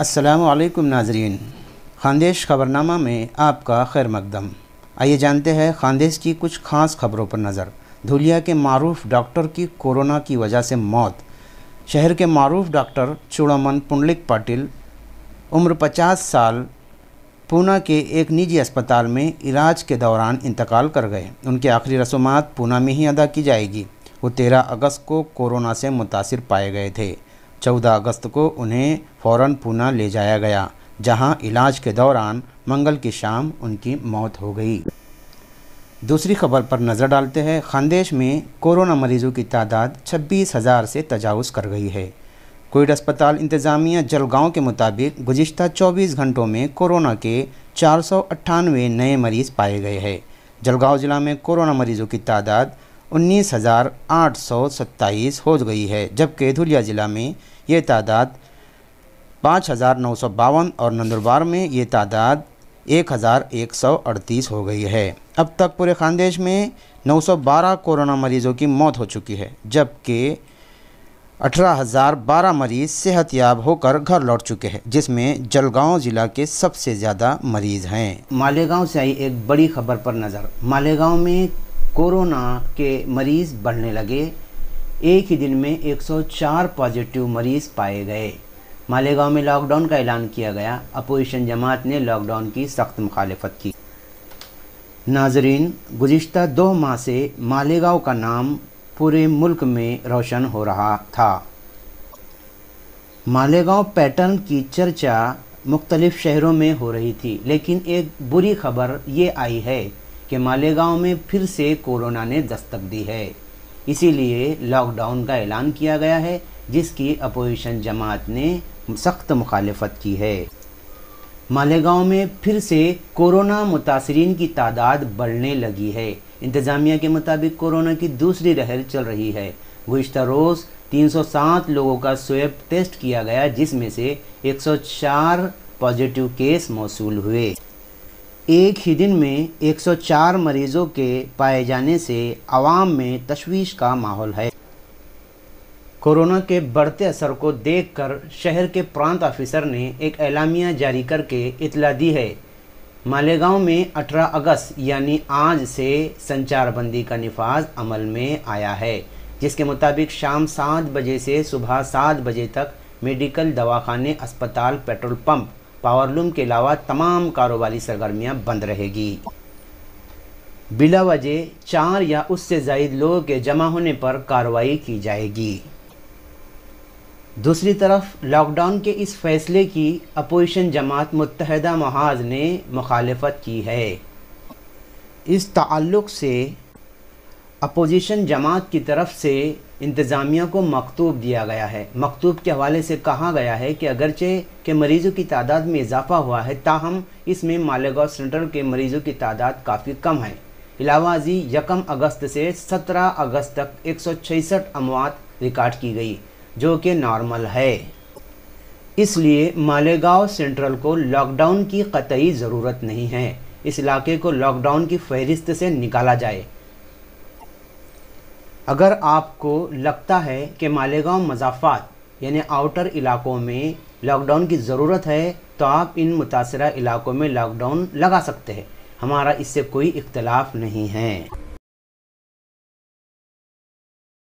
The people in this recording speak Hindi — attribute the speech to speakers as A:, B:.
A: असलकम नाजरीन खानदेश खबरनामा में आपका खैर मकदम आइए जानते हैं खानदेश की कुछ खास खबरों पर नज़र धुलिया के मरूफ डॉक्टर की कोरोना की वजह से मौत शहर के मरूफ डॉक्टर चूड़ामन पुंडलिक पाटिल उम्र 50 साल पूना के एक निजी अस्पताल में इलाज के दौरान इंतकाल कर गए उनके आखिरी रसूमात पूना में ही अदा की जाएगी वो 13 अगस्त को कोरोना से मुतासर पाए गए थे 14 अगस्त को उन्हें फौरन पूना ले जाया गया जहां इलाज के दौरान मंगल की शाम उनकी मौत हो गई दूसरी खबर पर नज़र डालते हैं खानदेश में कोरोना मरीजों की तादाद छब्बीस हज़ार से तजावज़ कर गई है कोविड अस्पताल इंतज़ामिया जलगांव के मुताबिक गुज्त 24 घंटों में कोरोना के चार नए मरीज़ पाए गए हैं जलगांव ज़िला में कोरोना मरीजों की तादाद उन्नीस हो गई है जबकि धुलिया ज़िला में ये तादाद पाँच हज़ार नौ सौ बावन और नंदुरबार में ये तादाद एक हज़ार एक सौ अड़तीस हो गई है अब तक पूरे खानदेश में 912 कोरोना मरीज़ों की मौत हो चुकी है जबकि अठारह हज़ार बारह मरीज़ सेहतियाब होकर घर लौट चुके हैं जिसमें जलगांव ज़िला के सबसे ज़्यादा मरीज़ हैं मालेगांव से आई एक बड़ी खबर पर नज़र मालेगांव में कोरोना के मरीज़ बढ़ने लगे एक ही दिन में 104 पॉजिटिव मरीज पाए गए मालेगांव में लॉकडाउन का ऐलान किया गया अपोजिशन जमात ने लॉकडाउन की सख्त मुखालफत की नाजरीन गुज्त दो माह से मालेगांव का नाम पूरे मुल्क में रोशन हो रहा था मालेगांव पैटर्न की चर्चा मुख्तलिफ शहरों में हो रही थी लेकिन एक बुरी खबर ये आई है कि मालेगांव में फिर से कोरोना ने दस्तक दी है इसीलिए लॉकडाउन का ऐलान किया गया है जिसकी अपोजिशन जमात ने सख्त मुखालफत की है मालेगांव में फिर से कोरोना मुतासरीन की तादाद बढ़ने लगी है इंतज़ामिया के मुताबिक कोरोना की दूसरी लहर चल रही है गुज्त रोज़ 307 लोगों का स्वेब टेस्ट किया गया जिसमें से 104 पॉजिटिव केस मौसू हुए एक ही दिन में 104 मरीजों के पाए जाने से आवाम में तशवीश का माहौल है कोरोना के बढ़ते असर को देखकर शहर के प्रांत ऑफिसर ने एक एलामिया जारी करके इतला दी है मालेगांव में 18 अगस्त यानी आज से संचार बंदी का नफाज अमल में आया है जिसके मुताबिक शाम सात बजे से सुबह सात बजे तक मेडिकल दवाखाने अस्पताल पेट्रोल पंप पावरलूम के अलावा तमाम कारोबारी सरगर्मियाँ बंद रहेगी बिला वजह चार या उससे जायद लोगों के जमा होने पर कार्रवाई की जाएगी दूसरी तरफ लॉकडाउन के इस फैसले की अपोजिशन जमात मुतहदा महाज ने मुखालफत की है इस ताल्लुक़ से अपोजिशन जमात की तरफ से इंतज़ामिया को मकतूब दिया गया है मकतूब के हवाले से कहा गया है कि अगरचे के मरीज़ों की तादाद में इजाफा हुआ है ताहम इसमें मालेगांव सेंटर के मरीज़ों की तादाद काफ़ी कम है इलावाजी यकम अगस्त से 17 अगस्त तक एक सौ अमवात रिकॉर्ड की गई जो कि नॉर्मल है इसलिए मालेगांव सेंट्रल को लॉकडाउन की कतई ज़रूरत नहीं है इस इलाके को लॉकडाउन की फहरिस्त से निकाला जाए अगर आपको लगता है कि मालेगांव मजाफात यानी आउटर इलाकों में लॉकडाउन की ज़रूरत है तो आप इन मुतासर इलाकों में लॉकडाउन लगा सकते हैं हमारा इससे कोई इख्तलाफ नहीं है